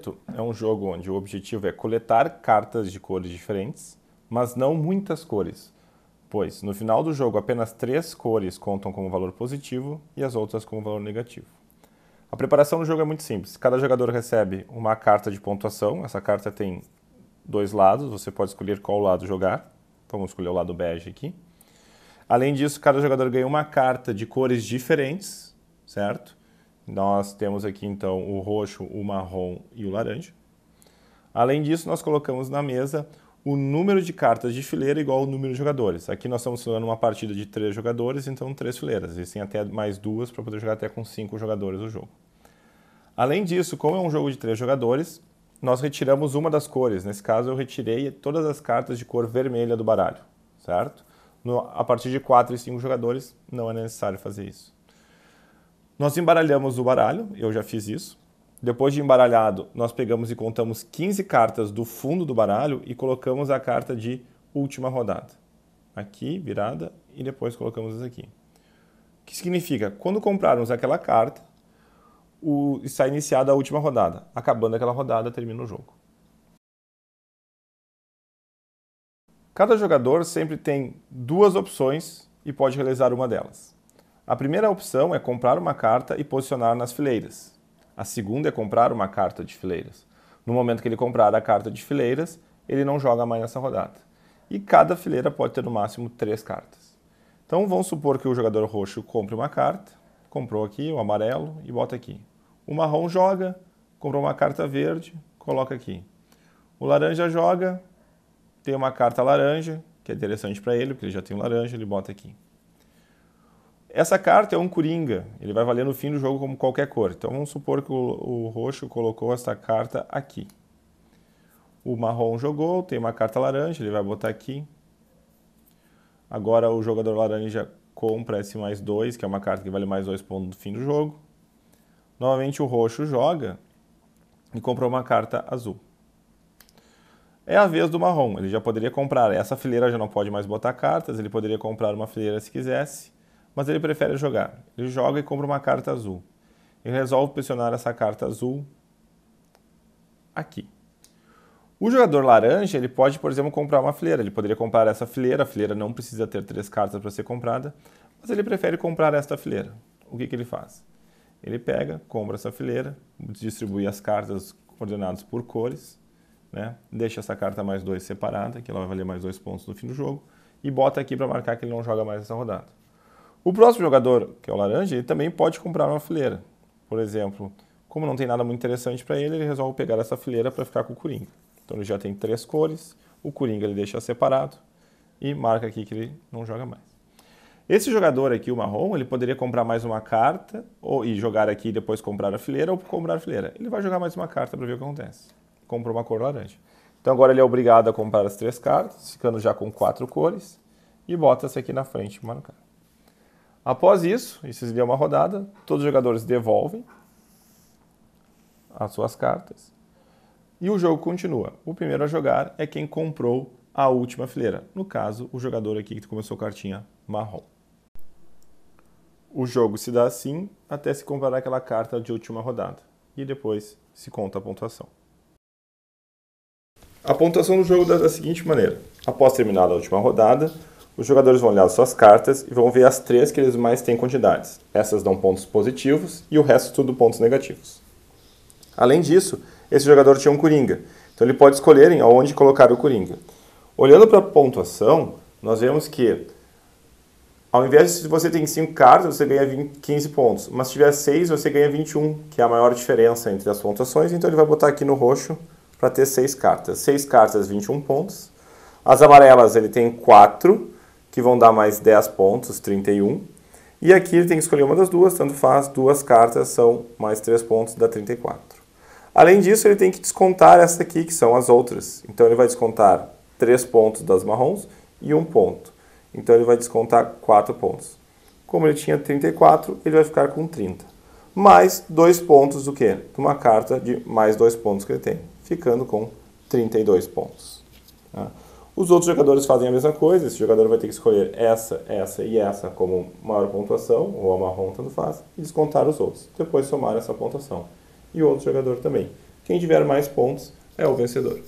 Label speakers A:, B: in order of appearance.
A: preto é um jogo onde o objetivo é coletar cartas de cores diferentes, mas não muitas cores, pois no final do jogo apenas três cores contam como valor positivo e as outras como valor negativo. A preparação do jogo é muito simples. Cada jogador recebe uma carta de pontuação. Essa carta tem dois lados, você pode escolher qual lado jogar. vamos escolher o lado bege aqui. Além disso, cada jogador ganha uma carta de cores diferentes, certo? Nós temos aqui então o roxo, o marrom e o laranja. Além disso, nós colocamos na mesa o número de cartas de fileira igual ao número de jogadores. Aqui nós estamos jogando uma partida de três jogadores, então três fileiras. Existem até mais duas para poder jogar até com cinco jogadores o jogo. Além disso, como é um jogo de três jogadores, nós retiramos uma das cores. Nesse caso, eu retirei todas as cartas de cor vermelha do baralho, certo? No, a partir de quatro e cinco jogadores, não é necessário fazer isso. Nós embaralhamos o baralho, eu já fiz isso. Depois de embaralhado, nós pegamos e contamos 15 cartas do fundo do baralho e colocamos a carta de última rodada. Aqui, virada, e depois colocamos essa aqui. O que significa? Quando comprarmos aquela carta, o, está iniciada a última rodada. Acabando aquela rodada, termina o jogo. Cada jogador sempre tem duas opções e pode realizar uma delas. A primeira opção é comprar uma carta e posicionar nas fileiras. A segunda é comprar uma carta de fileiras. No momento que ele comprar a carta de fileiras, ele não joga mais nessa rodada. E cada fileira pode ter no máximo três cartas. Então vamos supor que o jogador roxo compre uma carta, comprou aqui o amarelo e bota aqui. O marrom joga, comprou uma carta verde, coloca aqui. O laranja joga, tem uma carta laranja, que é interessante para ele, porque ele já tem um laranja, ele bota aqui. Essa carta é um coringa, ele vai valer no fim do jogo como qualquer cor. Então vamos supor que o, o roxo colocou essa carta aqui. O marrom jogou, tem uma carta laranja, ele vai botar aqui. Agora o jogador laranja compra esse mais 2, que é uma carta que vale mais 2 pontos no fim do jogo. Novamente o roxo joga e comprou uma carta azul. É a vez do marrom, ele já poderia comprar. Essa fileira já não pode mais botar cartas, ele poderia comprar uma fileira se quisesse mas ele prefere jogar. Ele joga e compra uma carta azul. Ele resolve pressionar essa carta azul aqui. O jogador laranja ele pode, por exemplo, comprar uma fileira. Ele poderia comprar essa fileira. A fileira não precisa ter três cartas para ser comprada, mas ele prefere comprar esta fileira. O que, que ele faz? Ele pega, compra essa fileira, distribui as cartas ordenadas por cores, né? deixa essa carta mais dois separada, que ela vai valer mais dois pontos no fim do jogo, e bota aqui para marcar que ele não joga mais essa rodada. O próximo jogador, que é o laranja, ele também pode comprar uma fileira. Por exemplo, como não tem nada muito interessante para ele, ele resolve pegar essa fileira para ficar com o Coringa. Então ele já tem três cores, o Coringa ele deixa separado e marca aqui que ele não joga mais. Esse jogador aqui, o marrom, ele poderia comprar mais uma carta ou, e jogar aqui e depois comprar a fileira ou comprar a fileira. Ele vai jogar mais uma carta para ver o que acontece. Comprou uma cor laranja. Então agora ele é obrigado a comprar as três cartas, ficando já com quatro cores, e bota essa aqui na frente marcar. Após isso, isso seria uma rodada, todos os jogadores devolvem as suas cartas e o jogo continua. O primeiro a jogar é quem comprou a última fileira, no caso, o jogador aqui que começou cartinha marrom. O jogo se dá assim até se comprar aquela carta de última rodada e depois se conta a pontuação. A pontuação do jogo dá da seguinte maneira: após terminada a última rodada, os jogadores vão olhar suas cartas e vão ver as três que eles mais têm quantidades. Essas dão pontos positivos e o resto tudo pontos negativos. Além disso, esse jogador tinha um coringa, então ele pode escolher em onde colocar o coringa. Olhando para a pontuação, nós vemos que ao invés de se você tem 5 cartas, você ganha 20, 15 pontos, mas se tiver 6, você ganha 21, que é a maior diferença entre as pontuações, então ele vai botar aqui no roxo para ter 6 cartas. 6 cartas, 21 pontos. As amarelas ele tem 4, que vão dar mais 10 pontos, 31. E aqui ele tem que escolher uma das duas, tanto faz, duas cartas são mais 3 pontos, dá 34. Além disso, ele tem que descontar essa aqui, que são as outras. Então ele vai descontar 3 pontos das marrons e 1 ponto. Então ele vai descontar 4 pontos. Como ele tinha 34, ele vai ficar com 30. Mais 2 pontos do quê? De uma carta de mais 2 pontos que ele tem, ficando com 32 pontos. Tá? Os outros jogadores fazem a mesma coisa, esse jogador vai ter que escolher essa, essa e essa como maior pontuação, ou a marrom tanto faz, e descontar os outros. Depois somar essa pontuação. E o outro jogador também. Quem tiver mais pontos é o vencedor.